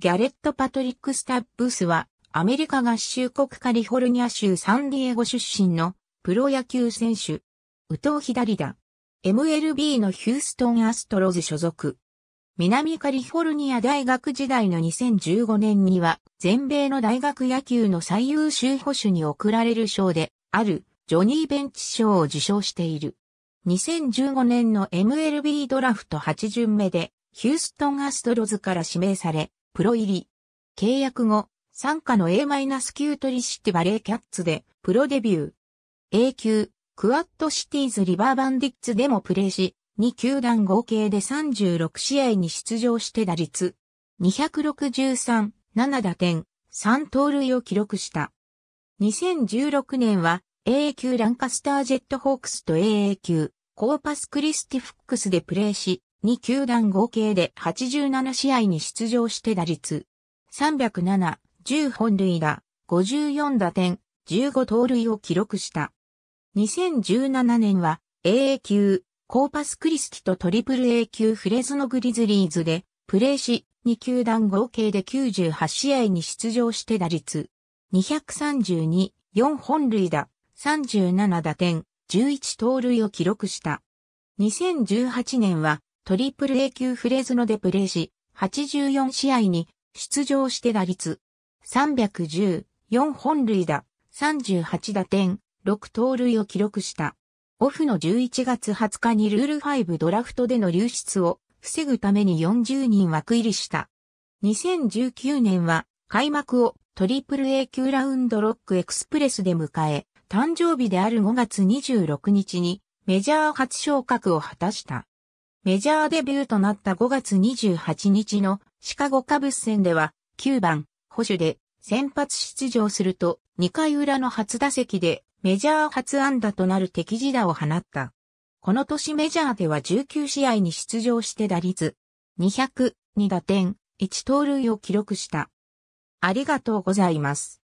ギャレット・パトリック・スタッブスは、アメリカ合衆国カリフォルニア州サンディエゴ出身のプロ野球選手。右投左打。MLB のヒューストン・アストロズ所属。南カリフォルニア大学時代の2015年には、全米の大学野球の最優秀保守に贈られる賞で、ある、ジョニー・ベンチ賞を受賞している。2015年の MLB ドラフト8巡目で、ヒューストン・アストロズから指名され、プロ入り。契約後、参加の A-9 トリシティバレーキャッツでプロデビュー。A 級、クワッドシティーズリバーバンディッツでもプレーし、2球団合計で36試合に出場して打率。263、7打点、3盗塁を記録した。2016年は AA 級ランカスタージェットホークスと AA 級コーパスクリスティフックスでプレーし、2球団合計で87試合に出場して打率307、10本塁打、54打点、15盗塁を記録した。2017年は AA 級、コーパスクリスティとトリプル A 級フレズノグリズリーズで、プレーし、2球団合計で98試合に出場して打率、232、4本塁打、37打点、11盗塁を記録した。2018年はトリプル A 級フレーズのでプレーし、84試合に出場して打率310、4本塁打、38打点、6盗塁を記録した。オフの11月20日にルール5ドラフトでの流出を防ぐために40人枠入りした。2019年は開幕をトリプル A 級ラウンドロックエクスプレスで迎え、誕生日である5月26日にメジャー初昇格を果たした。メジャーデビューとなった5月28日のシカゴカブス戦では9番保守で先発出場すると2回裏の初打席でメジャー初安打となる敵地打を放った。この年メジャーでは19試合に出場して打率200、2打点、1盗塁を記録した。ありがとうございます。